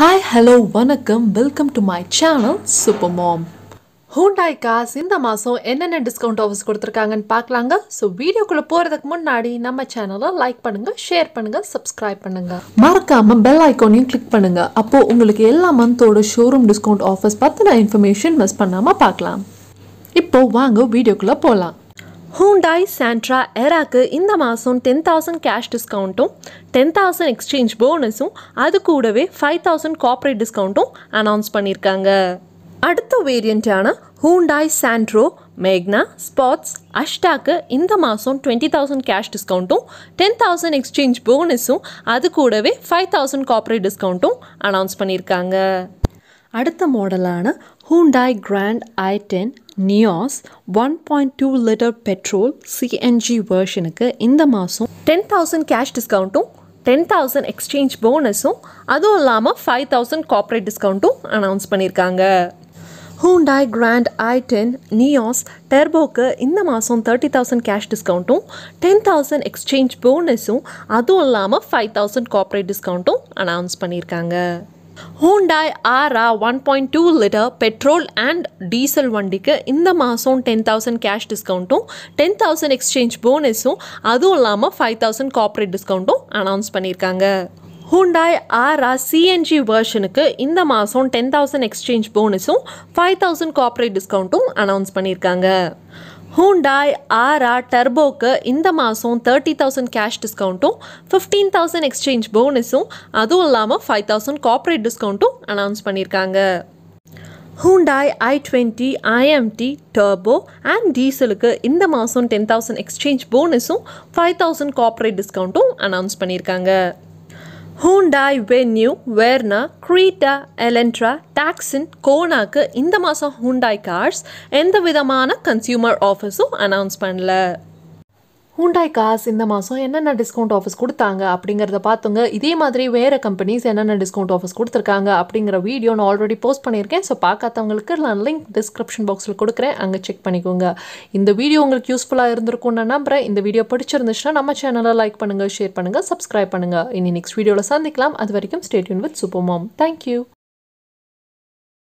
hi hello வணக்கம் welcome to my channel super mom Hyundai cars இந்த மாதம் என்னென்ன டிஸ்கவுண்ட் ஆஃபர்ஸ் கொடுத்துருக்காங்கன்னு பார்க்கலாங்க ஸோ வீடியோக்குள்ளே போகிறதுக்கு முன்னாடி நம்ம சேனலை லைக் பண்ணுங்கள் ஷேர் பண்ணுங்கள் சப்ஸ்கிரைப் பண்ணுங்கள் மறக்காமல் பெல் ஐக்கோனையும் கிளிக் பண்ணுங்கள் அப்போது உங்களுக்கு எல்லா மந்தோட ஷோரூம் டிஸ்கவுண்ட் ஆஃபர்ஸ் பற்றின இன்ஃபர்மேஷன் மிஸ் பண்ணாமல் பார்க்கலாம் இப்போது வாங்க வீடியோக்குள்ளே போகலாம் ஹூண்டாய் சாண்ட்ரா எராக்கு இந்த மாதம் டென் தௌசண்ட் கேஷ் டிஸ்கவுண்ட்டும் டென் தௌசண்ட் எக்ஸ்சேஞ்ச் போனஸும் அது கூடவே ஃபைவ் தௌசண்ட் கார்ப்பரேட் டிஸ்கவுண்ட்டும் அனௌன்ஸ் பண்ணியிருக்காங்க அடுத்த வேரியண்ட்டான ஹூண்டாய் சாண்ட்ரோ மேக்னா ஸ்பாட்ஸ் அஷ்டாக்கு இந்த மாதம் டுவெண்ட்டி தௌசண்ட் கேஷ் டிஸ்கவுண்ட்டும் டென் தௌசண்ட் எக்ஸ்சேஞ்ச் போனஸும் அது கூடவே ஃபைவ் தௌசண்ட் கார்ப்பரேட் டிஸ்கவுண்ட்டும் அனௌன்ஸ் பண்ணியிருக்காங்க அடுத்த மாடலான Hyundai Grand i ten Nios one point two litre petrol CNG வேர்ஷனுக்கு இந்த மாதம் டென் தௌசண்ட் கேஷ் டிஸ்கவுண்ட்டும் டென் தௌசண்ட் எக்ஸ்சேஞ்ச் போனஸும் அதுவும் இல்லாமல் ஃபைவ் தௌசண்ட் கார்ப்பரேட் டிஸ்கவுண்ட்டும் அனௌன்ஸ் பண்ணியிருக்காங்க Hyundai Grand i ten Nios டெர்போக்கு இந்த மாதம் தேர்ட்டி தௌசண்ட் கேஷ் டிஸ்கவுண்ட்டும் டென் தௌசண்ட் எக்ஸ்சேஞ்ச் போனஸும் அதுவும் இல்லாமல் ஃபைவ் தௌசண்ட் கார்ப்பரேட் டிஸ்கவுண்ட்டும் அனௌன்ஸ் பண்ணியிருக்காங்க Hyundai Aura one point two litre petrol and diesel வண்டிக்கு இந்த மாதம் டென் தௌசண்ட் கேஷ் டிஸ்கவுண்ட்டும் டென் தௌசண்ட் எக்ஸ்சேஞ்ச் போனஸும் அதுவும் இல்லாமல் ஃபைவ் தௌசண்ட் காப்ரேட் டிஸ்கவுண்ட்டும் அனௌன்ஸ் பண்ணியிருக்காங்க ஹூண்டாய் ஆர்ஆ சிஎன்ஜி வேர்ஷனுக்கு இந்த மாதம் டென் தௌசண்ட் எக்ஸ்சேஞ்ச் போனஸும் ஃபைவ் தௌசண்ட் கார்ப்பரேட் டிஸ்கவுண்ட்டும் அனௌன்ஸ் பண்ணியிருக்காங்க ஹூண்டாய் ஆரா டர்போக்கு இந்த மாதம் தேர்ட்டி தௌசண்ட் கேஷ் டிஸ்கவுண்ட்டும் ஃபிஃப்டீன் தௌசண்ட் எக்ஸ்சேஞ்ச் போனஸும் அதுவும் இல்லாமல் ஃபைவ் தௌசண்ட் கார்ப்பரேட் டிஸ்கவுண்ட்டும் அனௌன்ஸ் பண்ணியிருக்காங்க Hyundai i twenty iMT turbo and டீசலுக்கு இந்த மாதம் டென் தௌசண்ட் எக்ஸ்சேஞ்ச் போனஸும் ஃபைவ் தௌசண்ட் கார்ப்பரேட் டிஸ்கவுண்ட்டும் அனௌன்ஸ் பண்ணியிருக்காங்க Hyundai Venue Verna Creta Elantra Tucson கோனாக்கு இந்த மாதம் ஹூண்டாய் கார்ஸ் எந்த விதமான கன்சியூமர் ஆஃபர்ஸும் அனௌன்ஸ் பண்ணல ஹூண்டாய் காஸ் இந்த மாதம் என்னென்ன டிஸ்கவுண்ட் ஆஃபர்ஸ் கொடுத்தாங்க அப்படிங்கிறத பார்த்துங்க இதே மாதிரி வேறு கம்பெனிஸ் என்னென்ன டிஸ்கவுண்ட் ஆஃபர்ஸ் கொடுத்துருக்காங்க அப்படிங்கிற வீடியோ நான் ஆல்ரெடி போஸ்ட் பண்ணியிருக்கேன் ஸோ பார்க்காதவங்களுக்கு நான் லிங்க் டிஸ்கிரிப்ஷன் பாக்ஸில் கொடுக்குறேன் அங்கே செக் பண்ணிக்கோங்க இந்த வீடியோ உங்களுக்கு யூஸ்ஃபுல்லாக இருந்திருக்கும்னு நான் நம்புகிறேன் இந்த வீடியோ பிடிச்சிருந்துச்சுன்னா நம்ம சேனலை லைக் பண்ணுங்கள் ஷேர் பண்ணுங்கள் சப்ஸ்கிரைப் பண்ணுங்கள் இனி நெக்ஸ்ட் வீடியோவில் சந்திக்கலாம் அது வரைக்கும் stay tuned with super mom thank you